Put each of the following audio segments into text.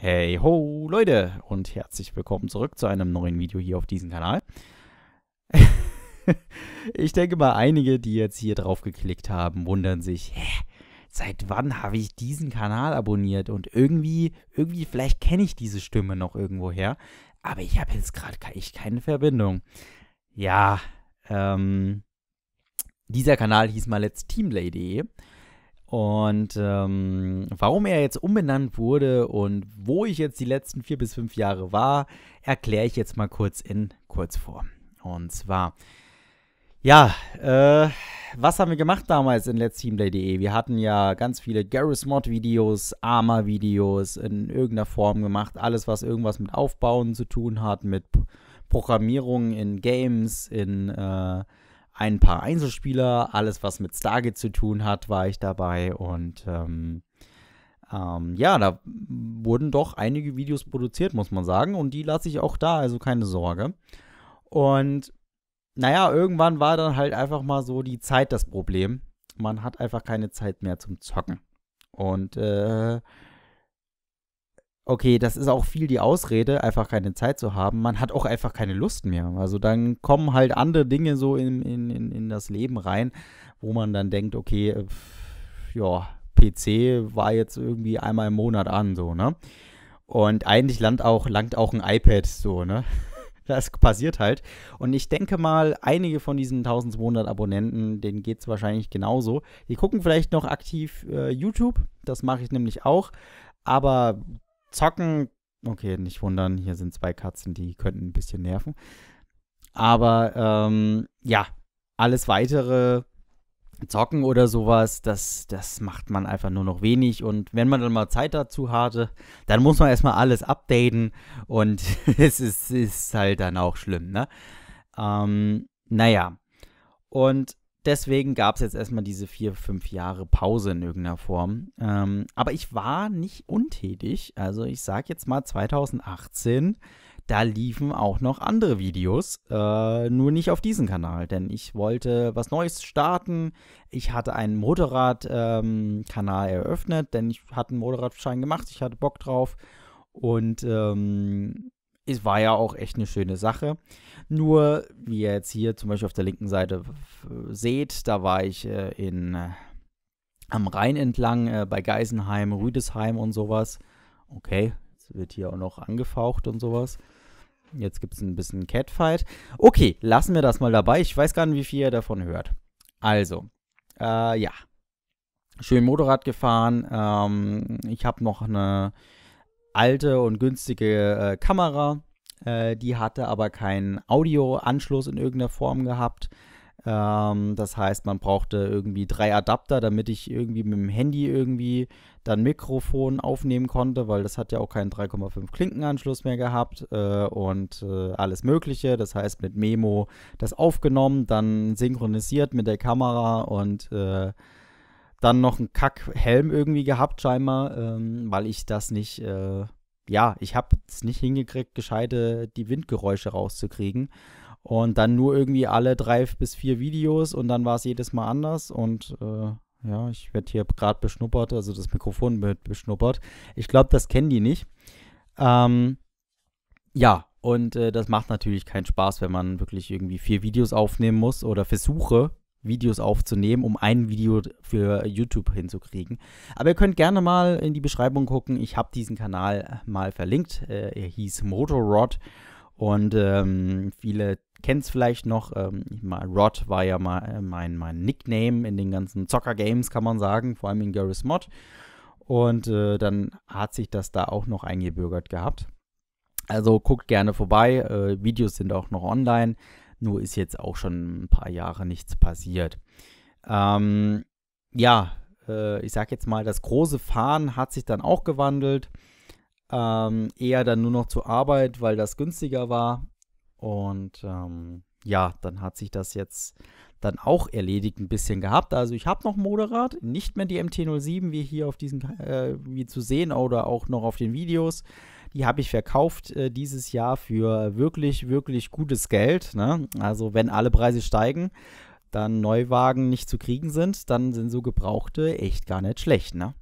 Hey ho, Leute und herzlich willkommen zurück zu einem neuen Video hier auf diesem Kanal. ich denke mal, einige, die jetzt hier drauf geklickt haben, wundern sich, hä, seit wann habe ich diesen Kanal abonniert und irgendwie, irgendwie, vielleicht kenne ich diese Stimme noch irgendwoher, aber ich habe jetzt gerade keine Verbindung. Ja, ähm, dieser Kanal hieß mal letzt teamlay.de und ähm, warum er jetzt umbenannt wurde und wo ich jetzt die letzten vier bis fünf Jahre war, erkläre ich jetzt mal kurz in Kurzform. Und zwar, ja, äh, was haben wir gemacht damals in Let's Teamplay.de? Wir hatten ja ganz viele Garrus Mod Videos, Arma Videos in irgendeiner Form gemacht. Alles, was irgendwas mit Aufbauen zu tun hat, mit Programmierung in Games, in äh, ein paar Einzelspieler, alles was mit Stargate zu tun hat, war ich dabei und ähm, ähm, ja, da wurden doch einige Videos produziert, muss man sagen, und die lasse ich auch da, also keine Sorge. Und naja, irgendwann war dann halt einfach mal so die Zeit das Problem. Man hat einfach keine Zeit mehr zum Zocken. Und äh, okay, das ist auch viel die Ausrede, einfach keine Zeit zu haben. Man hat auch einfach keine Lust mehr. Also dann kommen halt andere Dinge so in, in, in, in das Leben rein, wo man dann denkt, okay, pff, ja, PC war jetzt irgendwie einmal im Monat an, so, ne? Und eigentlich langt auch, langt auch ein iPad, so, ne? Das passiert halt. Und ich denke mal, einige von diesen 1200 Abonnenten, denen geht es wahrscheinlich genauso. Die gucken vielleicht noch aktiv äh, YouTube, das mache ich nämlich auch. Aber Zocken, okay, nicht wundern, hier sind zwei Katzen, die könnten ein bisschen nerven. Aber ähm, ja, alles weitere Zocken oder sowas, das, das macht man einfach nur noch wenig. Und wenn man dann mal Zeit dazu hatte, dann muss man erstmal alles updaten und es ist, ist halt dann auch schlimm, ne? Ähm, naja. Und deswegen gab es jetzt erstmal diese vier, fünf Jahre Pause in irgendeiner Form. Ähm, aber ich war nicht untätig. Also ich sage jetzt mal 2018, da liefen auch noch andere Videos, äh, nur nicht auf diesem Kanal, denn ich wollte was Neues starten. Ich hatte einen Motorrad-Kanal ähm, eröffnet, denn ich hatte einen Motorradschein gemacht, ich hatte Bock drauf. Und ähm, es war ja auch echt eine schöne Sache. Nur, wie ihr jetzt hier zum Beispiel auf der linken Seite seht, da war ich äh, in, äh, am Rhein entlang äh, bei Geisenheim, Rüdesheim und sowas. Okay, jetzt wird hier auch noch angefaucht und sowas. Jetzt gibt es ein bisschen Catfight. Okay, lassen wir das mal dabei. Ich weiß gar nicht, wie viel ihr davon hört. Also, äh, ja. Schön Motorrad gefahren. Ähm, ich habe noch eine alte und günstige äh, Kamera. Äh, die hatte aber keinen Audioanschluss in irgendeiner Form gehabt. Ähm, das heißt, man brauchte irgendwie drei Adapter, damit ich irgendwie mit dem Handy irgendwie dann Mikrofon aufnehmen konnte, weil das hat ja auch keinen 3,5 Klinkenanschluss mehr gehabt äh, und äh, alles Mögliche. Das heißt, mit Memo das aufgenommen, dann synchronisiert mit der Kamera und äh, dann noch einen Kackhelm irgendwie gehabt, scheinbar, ähm, weil ich das nicht, äh, ja, ich habe es nicht hingekriegt, gescheite die Windgeräusche rauszukriegen. Und dann nur irgendwie alle drei bis vier Videos und dann war es jedes Mal anders und äh, ja, ich werde hier gerade beschnuppert, also das Mikrofon wird beschnuppert. Ich glaube, das kennen die nicht. Ähm, ja, und äh, das macht natürlich keinen Spaß, wenn man wirklich irgendwie vier Videos aufnehmen muss oder Versuche, Videos aufzunehmen, um ein Video für YouTube hinzukriegen. Aber ihr könnt gerne mal in die Beschreibung gucken. Ich habe diesen Kanal äh, mal verlinkt. Äh, er hieß Motorrod und ähm, viele kennen es vielleicht noch. Ähm, Rod war ja mal äh, mein, mein Nickname in den ganzen Zocker-Games, kann man sagen, vor allem in Garry's Mod. Und äh, dann hat sich das da auch noch eingebürgert gehabt. Also guckt gerne vorbei. Äh, Videos sind auch noch online. Nur ist jetzt auch schon ein paar Jahre nichts passiert. Ähm, ja, äh, ich sag jetzt mal, das große Fahren hat sich dann auch gewandelt. Ähm, eher dann nur noch zur Arbeit, weil das günstiger war. Und ähm, ja, dann hat sich das jetzt dann auch erledigt ein bisschen gehabt. Also ich habe noch Moderat, nicht mehr die MT-07, wie hier auf diesen, äh, wie zu sehen oder auch noch auf den Videos. Die habe ich verkauft äh, dieses Jahr für wirklich, wirklich gutes Geld. Ne? Also wenn alle Preise steigen, dann Neuwagen nicht zu kriegen sind, dann sind so gebrauchte echt gar nicht schlecht. Ne?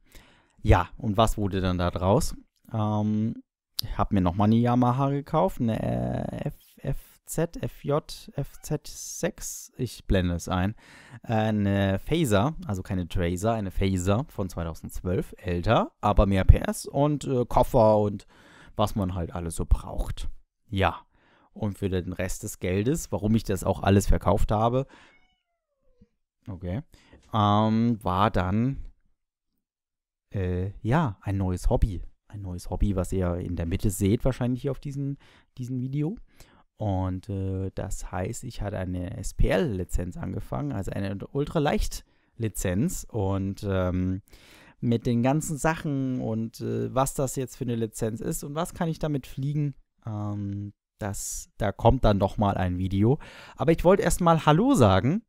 Ja, und was wurde dann da draus? Ähm, ich habe mir nochmal eine Yamaha gekauft, eine äh, FFZ, FJ, FZ6, ich blende es ein, äh, eine Phaser, also keine Tracer, eine Phaser von 2012, älter, aber mehr PS und äh, Koffer und was man halt alles so braucht. Ja. Und für den Rest des Geldes, warum ich das auch alles verkauft habe, okay, ähm, war dann äh, ja ein neues Hobby. Ein neues Hobby, was ihr in der Mitte seht, wahrscheinlich hier auf diesem diesen Video. Und äh, das heißt, ich hatte eine SPL-Lizenz angefangen, also eine ultraleicht lizenz Und ähm, mit den ganzen Sachen und äh, was das jetzt für eine Lizenz ist und was kann ich damit fliegen. Ähm, das, da kommt dann noch mal ein Video. Aber ich wollte erstmal Hallo sagen.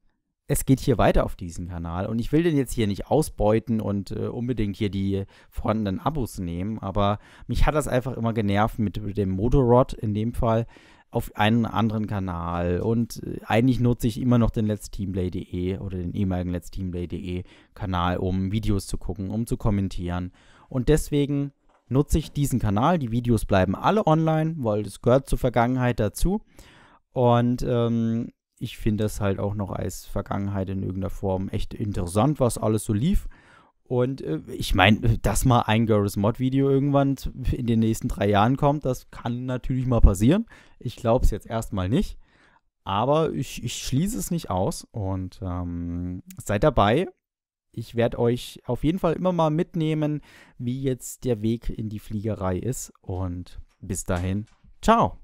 Es geht hier weiter auf diesem Kanal und ich will den jetzt hier nicht ausbeuten und äh, unbedingt hier die vorhandenen Abos nehmen, aber mich hat das einfach immer genervt mit dem Motorrod in dem Fall, auf einen anderen Kanal und äh, eigentlich nutze ich immer noch den letsteamplay.de oder den ehemaligen letsteamplay.de Kanal, um Videos zu gucken, um zu kommentieren. Und deswegen nutze ich diesen Kanal. Die Videos bleiben alle online, weil das gehört zur Vergangenheit dazu. Und ähm, ich finde das halt auch noch als Vergangenheit in irgendeiner Form echt interessant, was alles so lief. Und äh, ich meine, dass mal ein Girls Mod Video irgendwann in den nächsten drei Jahren kommt, das kann natürlich mal passieren. Ich glaube es jetzt erstmal nicht. Aber ich, ich, schließe es nicht aus und ähm, seid dabei. Ich werde euch auf jeden Fall immer mal mitnehmen, wie jetzt der Weg in die Fliegerei ist. Und bis dahin, ciao.